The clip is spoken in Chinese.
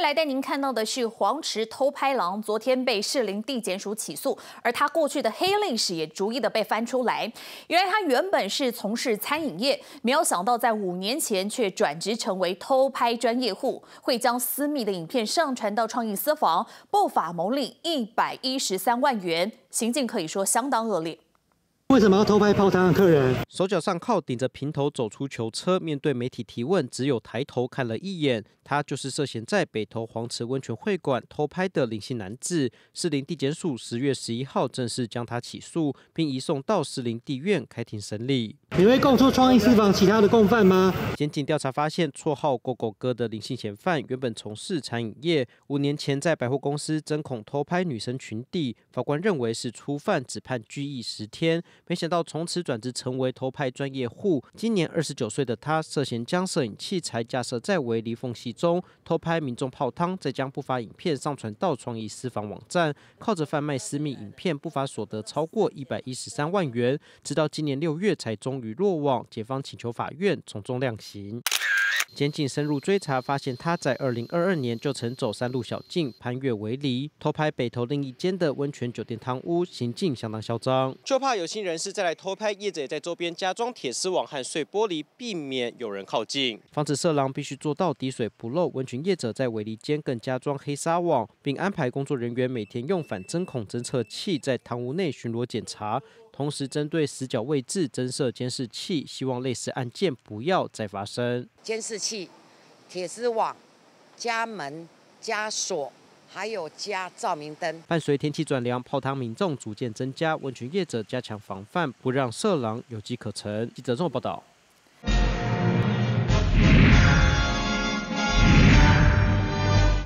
来带您看到的是黄池偷拍狼，昨天被士林地检署起诉，而他过去的黑历史也逐一的被翻出来。原来他原本是从事餐饮业，没有想到在五年前却转职成为偷拍专业户，会将私密的影片上传到创意私房，不法牟利一百一十三万元，行径可以说相当恶劣。为什么要偷拍泡汤的客人？手脚上铐，顶着平头走出囚车，面对媒体提问，只有抬头看了一眼。他就是涉嫌在北投黄池温泉会馆偷拍的林姓男子。士林地检署十月十一号正式将他起诉，并移送到士林地院开庭审理。你会供出创意私房其他的共犯吗？检警调查发现，绰号“狗狗哥”的林姓嫌犯原本从事餐饮业，五年前在百货公司针孔偷拍女生裙底。法官认为是初犯，只判拘役十天。没想到，从此转职成为偷拍专业户。今年二十九岁的他，涉嫌将摄影器材架设在围篱缝隙中偷拍民众泡汤，再将不法影片上传到创意私房网站，靠着贩卖私密影片不法所得超过一百一十三万元。直到今年六月才终于落网，检方请求法院从重量刑。监警深入追查，发现他在2022年就曾走山路小径攀越围篱，偷拍北投另一间的温泉酒店汤屋，行径相当嚣张。就怕有心人士再来偷拍，业者也在周边加装铁丝网和碎玻璃，避免有人靠近，防止色狼必须做到滴水不漏。温泉业者在围篱间更加装黑纱网，并安排工作人员每天用反针孔侦测器在堂屋内巡逻检查。同时，针对死角位置增设监视器，希望类似案件不要再发生。监视器、铁丝网、加门、加锁，还有加照明灯。伴随天气转凉，泡汤民众逐渐增加，温泉业者加强防范，不让色狼有机可乘。记者郑报道。